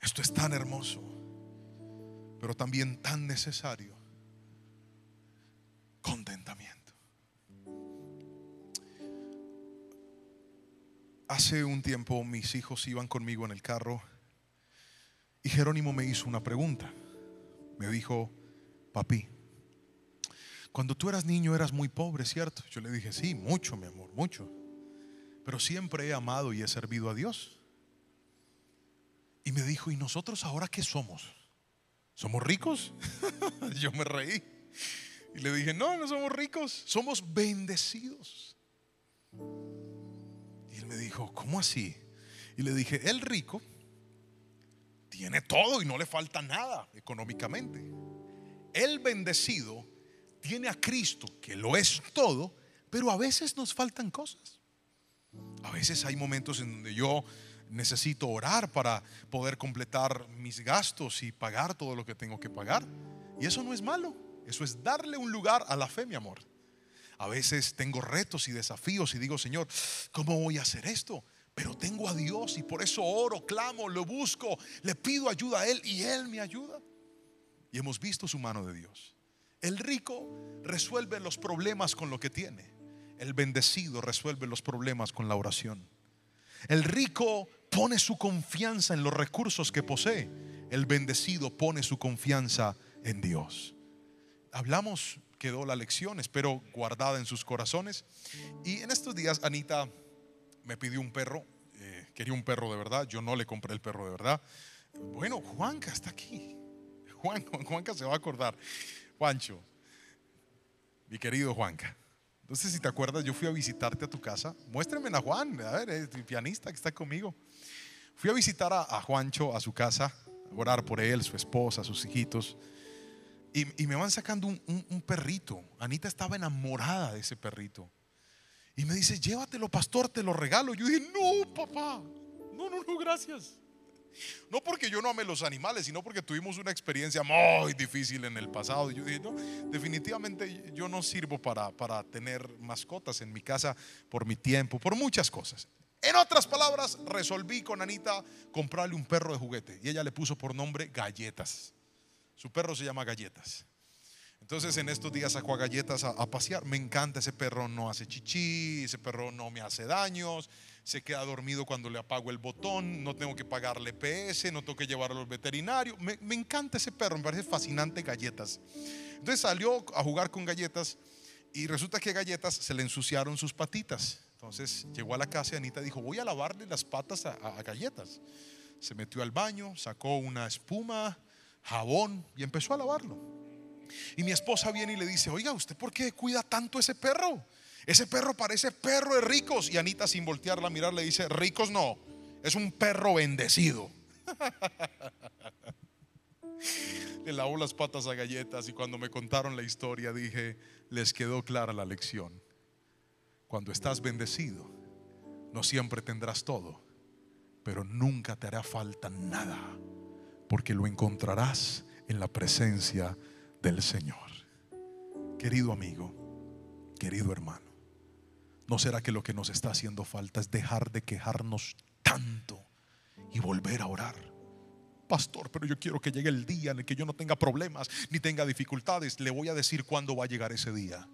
Esto es tan hermoso pero también tan necesario, contentamiento. Hace un tiempo mis hijos iban conmigo en el carro y Jerónimo me hizo una pregunta. Me dijo, papi, cuando tú eras niño eras muy pobre, ¿cierto? Yo le dije, sí, mucho, mi amor, mucho. Pero siempre he amado y he servido a Dios. Y me dijo, ¿y nosotros ahora qué somos? ¿Somos ricos? Yo me reí. Y le dije, no, no somos ricos, somos bendecidos. Y él me dijo, ¿cómo así? Y le dije, el rico tiene todo y no le falta nada económicamente. El bendecido tiene a Cristo, que lo es todo, pero a veces nos faltan cosas. A veces hay momentos en donde yo necesito orar para poder completar mis gastos y pagar todo lo que tengo que pagar. Y eso no es malo, eso es darle un lugar a la fe, mi amor. A veces tengo retos y desafíos y digo, Señor, ¿cómo voy a hacer esto? Pero tengo a Dios y por eso oro, clamo, lo busco, le pido ayuda a Él y Él me ayuda. Y hemos visto su mano de Dios. El rico resuelve los problemas con lo que tiene. El bendecido resuelve los problemas con la oración. El rico pone su confianza en los recursos que posee, el bendecido pone su confianza en Dios. Hablamos, quedó la lección, espero guardada en sus corazones. Y en estos días Anita me pidió un perro, eh, quería un perro de verdad, yo no le compré el perro de verdad. Bueno, Juanca está aquí. Juan, Juanca se va a acordar. Juancho, mi querido Juanca. Entonces, si te acuerdas, yo fui a visitarte a tu casa. Muéstrame a Juan, a ver, el pianista que está conmigo. Fui a visitar a, Juancho a su casa, a orar por él, su esposa, sus hijitos. Y, me van sacando un, perrito. Anita estaba enamorada de ese perrito. Y me dice, llévatelo, pastor, te lo regalo. Yo dije, no, papá. No, no, no, gracias. No porque yo no ame los animales, sino porque tuvimos una experiencia muy difícil en el pasado. yo dije, no, definitivamente yo no sirvo para, para tener mascotas en mi casa por mi tiempo, por muchas cosas. En otras palabras, resolví con Anita comprarle un perro de juguete y ella le puso por nombre Galletas. Su perro se llama Galletas. Entonces en estos días sacó a galletas a, pasear. Me encanta, ese perro no hace chichi, ese perro no me hace daños, se queda dormido cuando le apago el botón, no tengo que pagarle PS, no tengo que llevarlo al veterinario. Me, me encanta ese perro, me parece fascinante galletas. Entonces salió a jugar con galletas y resulta que galletas se le ensuciaron sus patitas. Entonces llegó a la casa y Anita dijo, voy a lavarle las patas a, galletas. Se metió al baño, sacó una espuma, jabón y empezó a lavarlo. Y mi esposa viene y le dice, oiga, ¿usted por qué cuida tanto ese perro? Ese perro parece perro de ricos. Y Anita sin voltearla a mirar le dice, ricos no, es un perro bendecido. le lavó las patas a galletas y cuando me contaron la historia dije, les quedó clara la lección. Cuando estás bendecido, no siempre tendrás todo, pero nunca te hará falta nada, porque lo encontrarás en la presencia del Señor. Querido amigo, querido hermano, ¿no será que lo que nos está haciendo falta es dejar de quejarnos tanto y volver a orar? Pastor, pero yo quiero que llegue el día en el que yo no tenga problemas ni tenga dificultades. Le voy a decir cuándo va a llegar ese día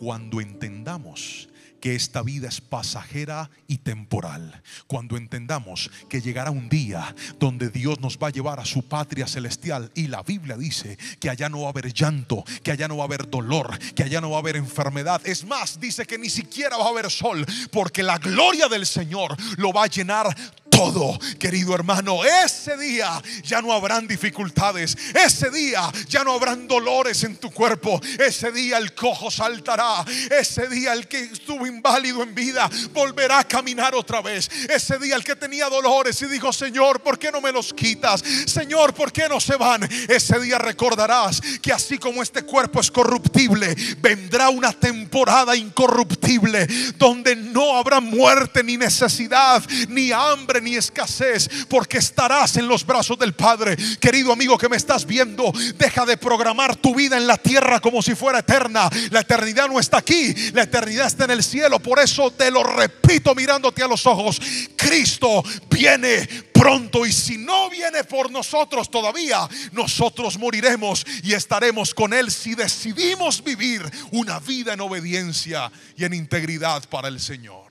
cuando entendamos que esta vida es pasajera y temporal. Cuando entendamos que llegará un día donde Dios nos va a llevar a su patria celestial y la Biblia dice que allá no va a haber llanto, que allá no va a haber dolor, que allá no va a haber enfermedad. Es más, dice que ni siquiera va a haber sol porque la gloria del Señor lo va a llenar todo, querido hermano. Ese día ya no habrán dificultades. Ese día ya no habrán dolores en tu cuerpo. Ese día el cojo saltará. Ese día el que estuvo inválido en vida volverá a caminar otra vez. Ese día el que tenía dolores y dijo, Señor, ¿por qué no me los quitas? Señor, ¿por qué no se van? Ese día recordarás que así como este cuerpo es corruptible, vendrá una temporada incorruptible donde no habrá muerte, ni necesidad, ni hambre, ni escasez, porque estarás en los brazos del Padre. Querido amigo que me estás viendo, deja de programar tu vida en la tierra como si fuera eterna. La eternidad no está aquí, la eternidad está en el cielo. Por eso te lo repito mirándote a los ojos, Cristo viene pronto y si no viene por nosotros todavía, nosotros moriremos y estaremos con Él si decidimos vivir una vida en obediencia y en integridad para el Señor.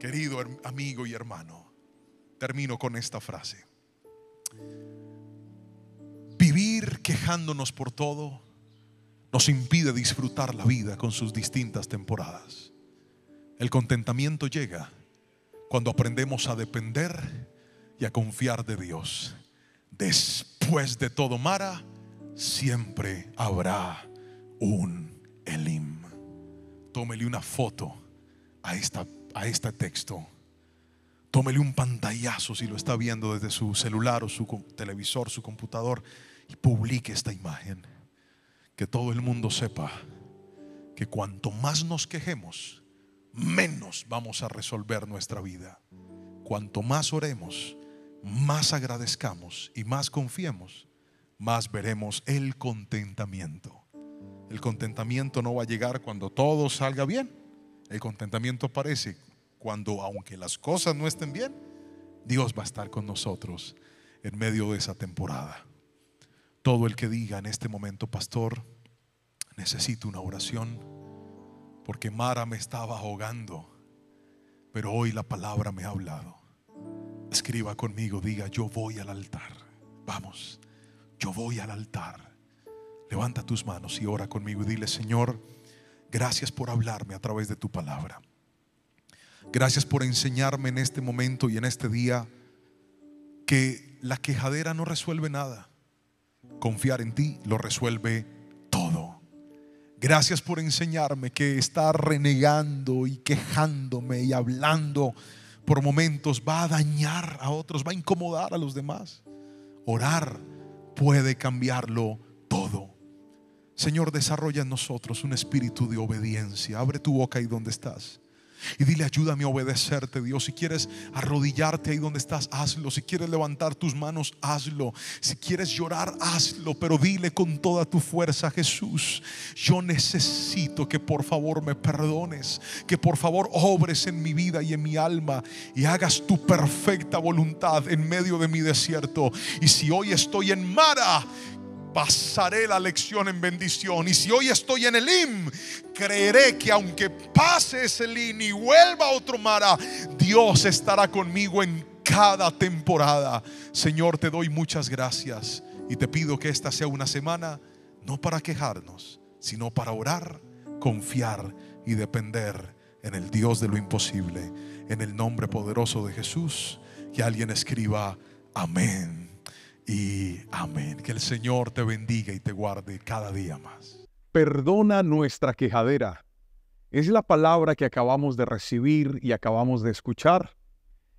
Querido amigo y hermano, termino con esta frase. Vivir quejándonos por todo nos impide disfrutar la vida con sus distintas temporadas. El contentamiento llega cuando aprendemos a depender y a confiar de Dios. Después de todo, Mara, siempre habrá un Elim. Tómele una foto a, esta, a este texto. Tómele un pantallazo si lo está viendo desde su celular o su televisor, su computador, y publique esta imagen. Que todo el mundo sepa que cuanto más nos quejemos, menos vamos a resolver nuestra vida. Cuanto más oremos, más agradezcamos y más confiemos, más veremos el contentamiento. El contentamiento no va a llegar cuando todo salga bien. El contentamiento parece cuando aunque las cosas no estén bien, Dios va a estar con nosotros en medio de esa temporada. Todo el que diga en este momento, pastor, necesito una oración, porque Mara me estaba ahogando, pero hoy la palabra me ha hablado. Escriba conmigo, diga, yo voy al altar. Vamos, yo voy al altar. Levanta tus manos y ora conmigo y dile, Señor, gracias por hablarme a través de tu palabra. Gracias por enseñarme en este momento y en este día que la quejadera no resuelve nada. Confiar en ti lo resuelve todo. Gracias por enseñarme que estar renegando y quejándome y hablando por momentos va a dañar a otros, va a incomodar a los demás. Orar puede cambiarlo todo. Señor, desarrolla en nosotros un espíritu de obediencia. Abre tu boca ahí donde estás. Y dile, ayúdame a obedecerte, Dios. Si quieres arrodillarte ahí donde estás, hazlo. Si quieres levantar tus manos, hazlo. Si quieres llorar, hazlo. Pero dile con toda tu fuerza, Jesús, yo necesito que por favor me perdones. Que por favor obres en mi vida y en mi alma. Y hagas tu perfecta voluntad en medio de mi desierto. Y si hoy estoy en Mara, pasaré la lección en bendición. Y si hoy estoy en el IM, creeré que aunque pase ese IM y vuelva a otro mara, Dios estará conmigo en cada temporada. Señor, te doy muchas gracias y te pido que esta sea una semana no para quejarnos, sino para orar, confiar y depender en el Dios de lo imposible. En el nombre poderoso de Jesús, que alguien escriba amén y amén. Que el Señor te bendiga y te guarde cada día más. Perdona nuestra quejadera. Es la palabra que acabamos de recibir y acabamos de escuchar,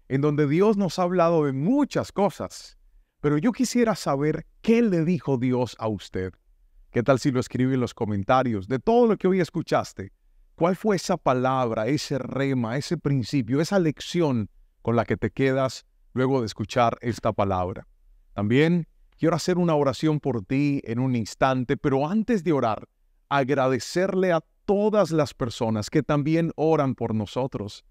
en donde Dios nos ha hablado de muchas cosas. Pero yo quisiera saber qué le dijo Dios a usted. ¿Qué tal si lo escribe en los comentarios de todo lo que hoy escuchaste? ¿Cuál fue esa palabra, ese rema, ese principio, esa lección con la que te quedas luego de escuchar esta palabra? También quiero hacer una oración por ti en un instante, pero antes de orar, agradecerle a todas las personas que también oran por nosotros.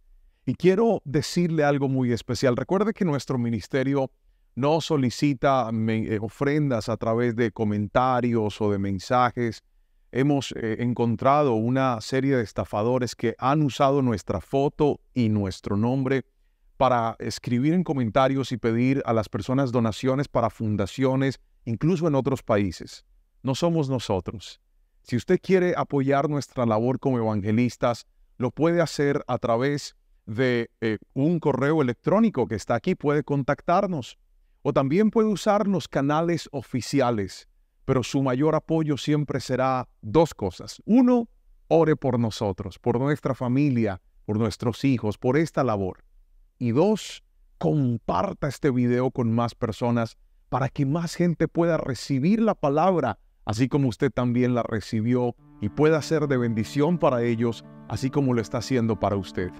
Y quiero decirle algo muy especial. Recuerde que nuestro ministerio no solicita eh, ofrendas a través de comentarios o de mensajes. Hemos eh, encontrado una serie de estafadores que han usado nuestra foto y nuestro nombre para escribir en comentarios y pedir a las personas donaciones para fundaciones, incluso en otros países. No somos nosotros. Si usted quiere apoyar nuestra labor como evangelistas, lo puede hacer a través de eh, un correo electrónico que está aquí, puede contactarnos. O también puede usar los canales oficiales, pero su mayor apoyo siempre será dos cosas. Uno, ore por nosotros, por nuestra familia, por nuestros hijos, por esta labor. Y dos, comparta este video con más personas para que más gente pueda recibir la palabra, así como usted también la recibió y pueda ser de bendición para ellos, así como lo está haciendo para usted.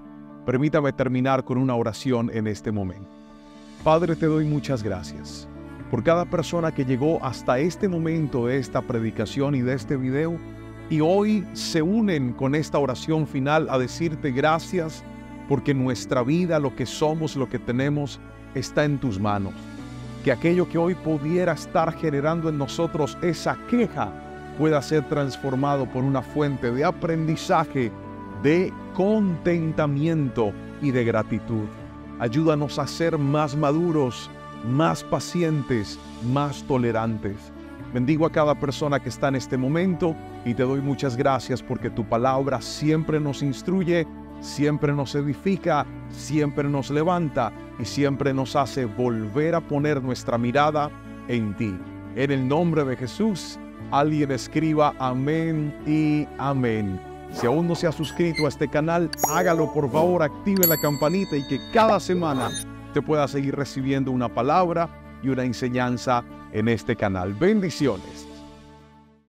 Permítame terminar con una oración en este momento. Padre, te doy muchas gracias por cada persona que llegó hasta este momento de esta predicación y de este video y hoy se unen con esta oración final a decirte gracias porque nuestra vida, lo que somos, lo que tenemos, está en tus manos. Que aquello que hoy pudiera estar generando en nosotros esa queja pueda ser transformado por una fuente de aprendizaje, de contentamiento y de gratitud. Ayúdanos a ser más maduros, más pacientes, más tolerantes. Bendigo a cada persona que está en este momento y te doy muchas gracias porque tu palabra siempre nos instruye siempre nos edifica, siempre nos levanta y siempre nos hace volver a poner nuestra mirada en ti. En el nombre de Jesús, alguien escriba amén y amén. Si aún no se ha suscrito a este canal, hágalo por favor, active la campanita y que cada semana te pueda seguir recibiendo una palabra y una enseñanza en este canal. Bendiciones.